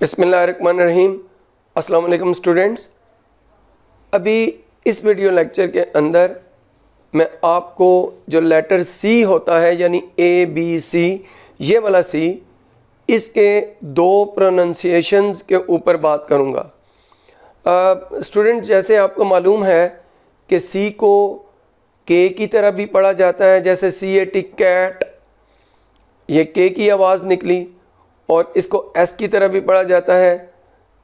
बिसमीम अस्सलाम स्टूडेंट्स अभी इस वीडियो लेक्चर के अंदर मैं आपको जो लेटर सी होता है यानी ए बी सी ये वाला सी इसके दो प्रोनंसिएशंस के ऊपर बात करूँगा स्टूडेंट जैसे आपको मालूम है कि सी को के की तरह भी पढ़ा जाता है जैसे सी ए टी कैट ये के की आवाज़ निकली और इसको एस की तरह भी पढ़ा जाता है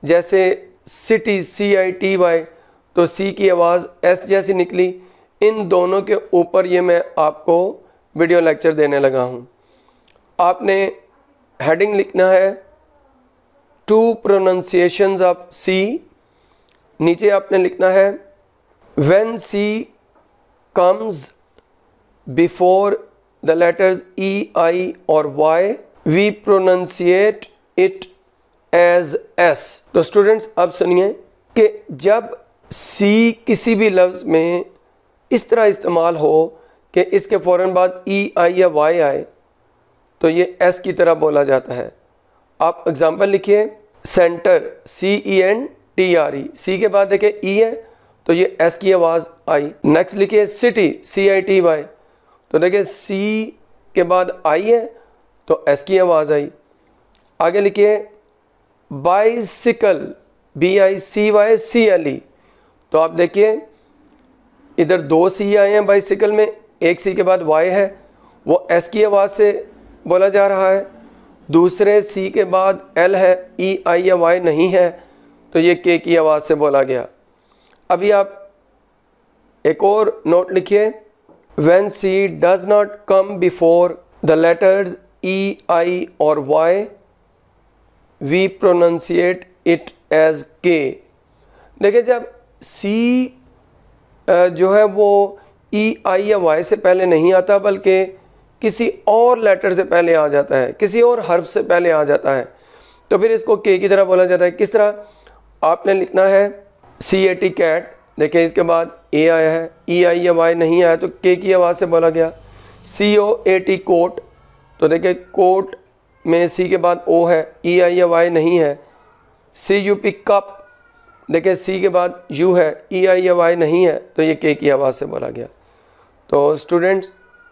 जैसे city C I T Y तो सी की आवाज़ एस जैसी निकली इन दोनों के ऊपर ये मैं आपको वीडियो लेक्चर देने लगा हूँ आपने हेडिंग लिखना है टू प्रोनाउंसिएशन ऑफ सी नीचे आपने लिखना है when C comes before the letters E I और Y we pronounce it as S तो स्टूडेंट्स अब सुनिए कि जब सी किसी भी लफ्ज़ में इस तरह इस्तेमाल हो कि इसके फ़ौर बाद ई e आई या वाई आए तो ये एस की तरह बोला जाता है आप एग्ज़ाम्पल लिखिए centre C E N T R E C के बाद देखें ई e है तो ये एस की आवाज़ आई नेक्स्ट लिखिए city C I T Y तो देखिए सी के बाद आई है तो एस की आवाज़ आई आगे लिखिए bicycle B I C Y C L E तो आप देखिए इधर दो सी आए हैं बाइसिकल में एक सी के बाद वाई है वो एस की आवाज़ से बोला जा रहा है दूसरे सी के बाद एल है ई e, आई या वाई नहीं है तो ये के की आवाज़ से बोला गया अभी आप एक और नोट लिखिए when C does not come before the letters E I और Y we pronunciate it as K देखिए जब सी जो है वो ई e, आई या वाई से पहले नहीं आता बल्कि किसी और लेटर से पहले आ जाता है किसी और हर्फ से पहले आ जाता है तो फिर इसको के की तरह बोला जाता है किस तरह आपने लिखना है सी ए टी कैट देखिए इसके बाद ए आया है ई e, आई या वाई नहीं आया तो के की आवाज़ से बोला गया सी ओ ए टी कोट तो देखिए कोट में सी के बाद ओ है ई आई या वाई नहीं है सी यू कप देखिए सी के बाद यू है ई आई या वाई नहीं है तो ये के की आवाज़ से बोला गया तो स्टूडेंट्स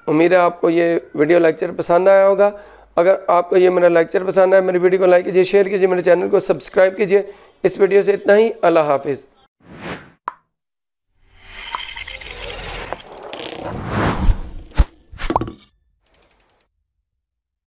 उम्मीद है आपको ये वीडियो लेक्चर पसंद आया होगा अगर आपको ये मेरा लेक्चर पसंद आया मेरी वीडियो को लाइक कीजिए शेयर कीजिए मेरे चैनल को सब्सक्राइब कीजिए इस वीडियो से इतना ही अल्लाह हाफिज़